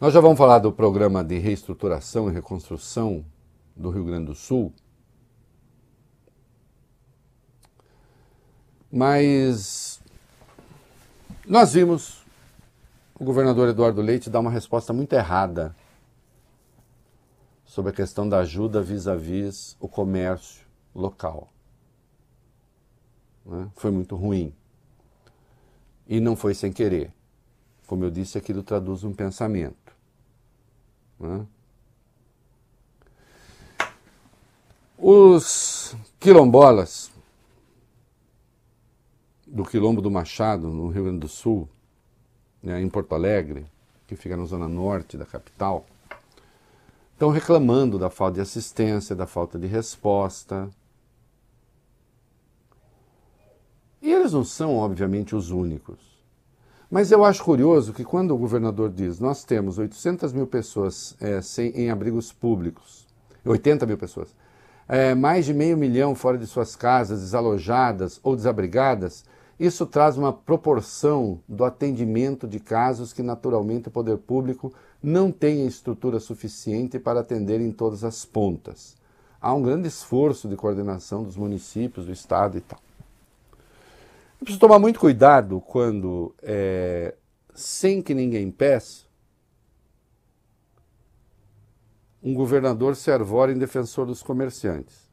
Nós já vamos falar do programa de reestruturação e reconstrução do Rio Grande do Sul. Mas nós vimos o governador Eduardo Leite dar uma resposta muito errada sobre a questão da ajuda vis-à-vis -vis o comércio local. Né? Foi muito ruim. E não foi sem querer. Como eu disse, aquilo traduz um pensamento. Né? Os quilombolas do Quilombo do Machado, no Rio Grande do Sul, né, em Porto Alegre, que fica na zona norte da capital, estão reclamando da falta de assistência, da falta de resposta. E eles não são, obviamente, os únicos. Mas eu acho curioso que quando o governador diz nós temos 800 mil pessoas é, sem, em abrigos públicos, 80 mil pessoas, é, mais de meio milhão fora de suas casas, desalojadas ou desabrigadas, isso traz uma proporção do atendimento de casos que naturalmente o poder público não tem estrutura suficiente para atender em todas as pontas. Há um grande esforço de coordenação dos municípios, do estado e tal preciso tomar muito cuidado quando, é, sem que ninguém peça, um governador se arvore em defensor dos comerciantes,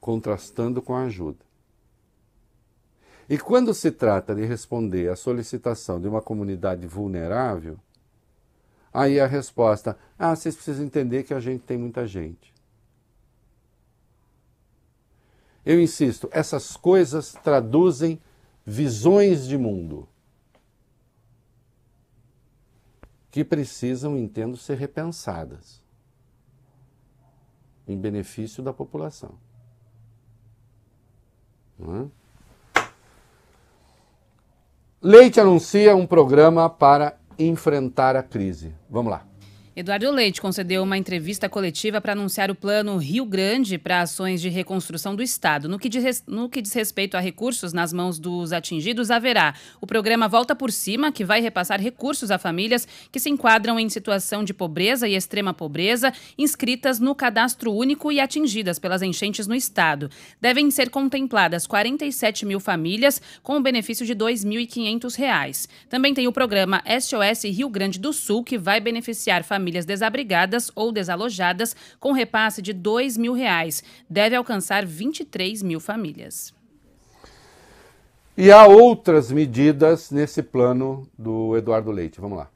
contrastando com a ajuda. E quando se trata de responder à solicitação de uma comunidade vulnerável, aí a resposta: ah, vocês precisam entender que a gente tem muita gente. Eu insisto, essas coisas traduzem visões de mundo que precisam, entendo, ser repensadas em benefício da população. É? Leite anuncia um programa para enfrentar a crise. Vamos lá. Eduardo Leite concedeu uma entrevista coletiva para anunciar o plano Rio Grande para ações de reconstrução do Estado. No que, diz, no que diz respeito a recursos nas mãos dos atingidos, haverá o programa Volta por Cima, que vai repassar recursos a famílias que se enquadram em situação de pobreza e extrema pobreza, inscritas no cadastro único e atingidas pelas enchentes no Estado. Devem ser contempladas 47 mil famílias com o benefício de R$ 2.500. Também tem o programa SOS Rio Grande do Sul, que vai beneficiar famílias famílias desabrigadas ou desalojadas, com repasse de R$ 2 mil. Reais. Deve alcançar 23 mil famílias. E há outras medidas nesse plano do Eduardo Leite. Vamos lá.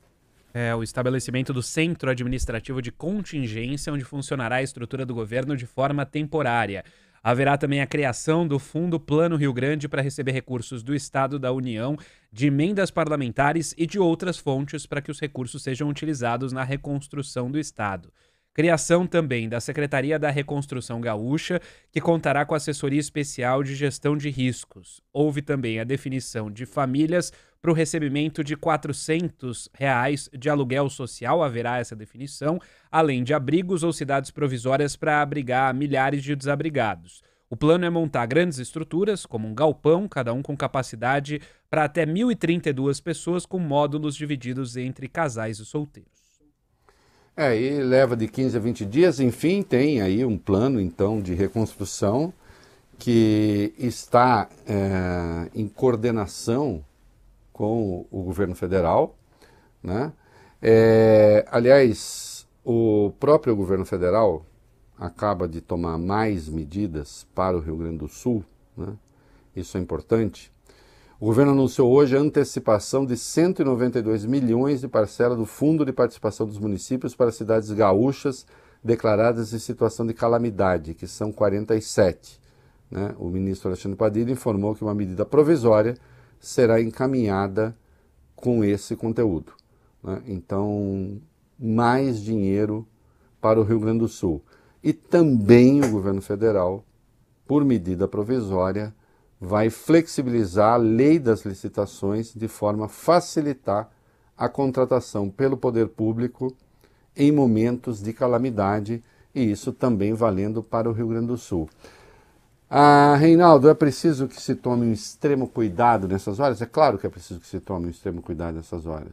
É o estabelecimento do Centro Administrativo de Contingência, onde funcionará a estrutura do governo de forma temporária. Haverá também a criação do Fundo Plano Rio Grande para receber recursos do Estado, da União, de emendas parlamentares e de outras fontes para que os recursos sejam utilizados na reconstrução do Estado. Criação também da Secretaria da Reconstrução Gaúcha, que contará com assessoria especial de gestão de riscos. Houve também a definição de famílias para o recebimento de R$ 400 reais de aluguel social, haverá essa definição, além de abrigos ou cidades provisórias para abrigar milhares de desabrigados. O plano é montar grandes estruturas, como um galpão, cada um com capacidade para até 1.032 pessoas, com módulos divididos entre casais e solteiros. É, e leva de 15 a 20 dias, enfim, tem aí um plano então de reconstrução que está é, em coordenação com o governo federal. Né? É, aliás, o próprio governo federal acaba de tomar mais medidas para o Rio Grande do Sul, né? isso é importante, o governo anunciou hoje a antecipação de 192 milhões de parcela do Fundo de Participação dos Municípios para cidades gaúchas declaradas em situação de calamidade, que são 47. Né? O ministro Alexandre Padilha informou que uma medida provisória será encaminhada com esse conteúdo. Né? Então, mais dinheiro para o Rio Grande do Sul. E também o governo federal, por medida provisória, vai flexibilizar a lei das licitações de forma a facilitar a contratação pelo poder público em momentos de calamidade, e isso também valendo para o Rio Grande do Sul. Ah, Reinaldo, é preciso que se tome um extremo cuidado nessas horas? É claro que é preciso que se tome um extremo cuidado nessas horas.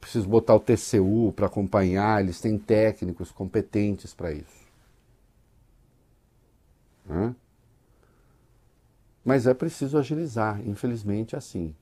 Preciso botar o TCU para acompanhar, eles têm técnicos competentes para isso. Hã? Mas é preciso agilizar, infelizmente é assim.